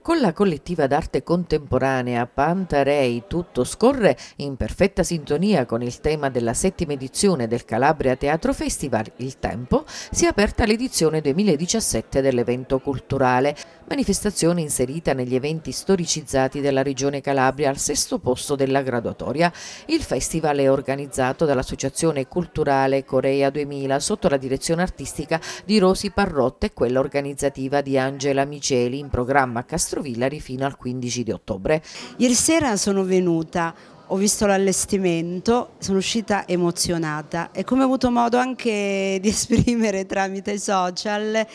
Con la collettiva d'arte contemporanea Pantarei tutto scorre in perfetta sintonia con il tema della settima edizione del Calabria Teatro Festival Il Tempo, si è aperta l'edizione 2017 dell'evento culturale, manifestazione inserita negli eventi storicizzati della regione Calabria al sesto posto della graduatoria. Il festival è organizzato dall'Associazione Culturale Corea 2000 sotto la direzione artistica di Rosi Parrotta e quella organizzativa di Angela Miceli in programma a Castellano Villari fino al 15 di ottobre. Ieri sera sono venuta, ho visto l'allestimento, sono uscita emozionata e come ho avuto modo anche di esprimere tramite i social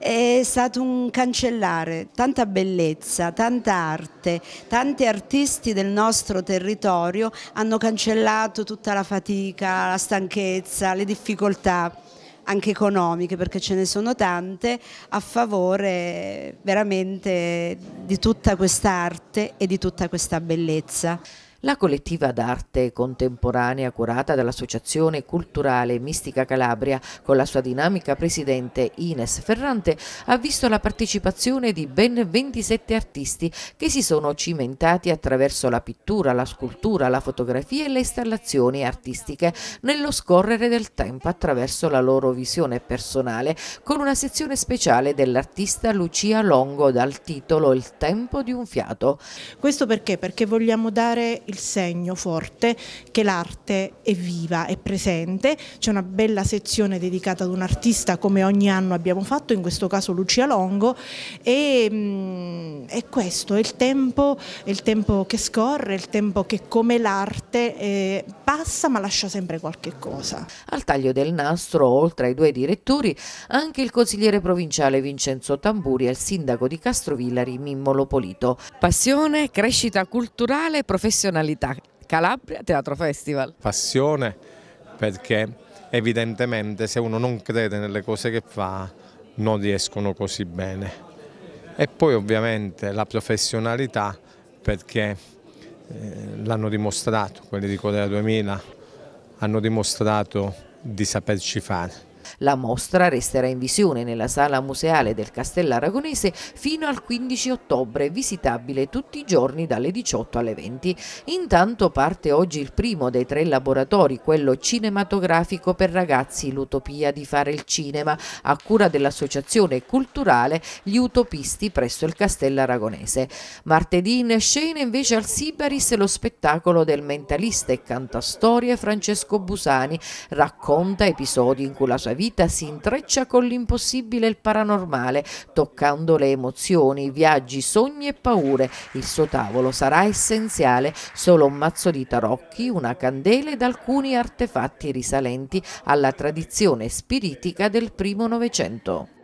è stato un cancellare tanta bellezza, tanta arte, tanti artisti del nostro territorio hanno cancellato tutta la fatica, la stanchezza, le difficoltà anche economiche, perché ce ne sono tante, a favore veramente di tutta quest'arte e di tutta questa bellezza. La collettiva d'arte contemporanea curata dall'Associazione Culturale Mistica Calabria con la sua dinamica presidente Ines Ferrante ha visto la partecipazione di ben 27 artisti che si sono cimentati attraverso la pittura, la scultura, la fotografia e le installazioni artistiche nello scorrere del tempo attraverso la loro visione personale con una sezione speciale dell'artista Lucia Longo dal titolo Il tempo di un fiato. Questo perché? Perché vogliamo dare il segno forte che l'arte è viva, è presente, c'è una bella sezione dedicata ad un artista come ogni anno abbiamo fatto, in questo caso Lucia Longo e, e mm, questo è il, tempo, è il tempo, che scorre, il tempo che come l'arte eh, passa ma lascia sempre qualche cosa. Al taglio del nastro, oltre ai due direttori, anche il consigliere provinciale Vincenzo Tamburi e il sindaco di Castrovillari Mimmo Lopolito. Passione, crescita culturale e professionale professionalità. Calabria Teatro Festival. Passione perché evidentemente se uno non crede nelle cose che fa non riescono così bene. E poi ovviamente la professionalità perché eh, l'hanno dimostrato, quelli di Corea 2000 hanno dimostrato di saperci fare. La mostra resterà in visione nella sala museale del Castello Aragonese fino al 15 ottobre, visitabile tutti i giorni dalle 18 alle 20. Intanto parte oggi il primo dei tre laboratori, quello cinematografico per ragazzi, l'utopia di fare il cinema, a cura dell'associazione culturale Gli Utopisti presso il Castello Aragonese. Martedì in scena invece al Sibaris lo spettacolo del mentalista e cantastorie Francesco Busani racconta episodi in cui la sua vita vita si intreccia con l'impossibile e il paranormale, toccando le emozioni, viaggi, sogni e paure. Il suo tavolo sarà essenziale, solo un mazzo di tarocchi, una candela ed alcuni artefatti risalenti alla tradizione spiritica del primo Novecento.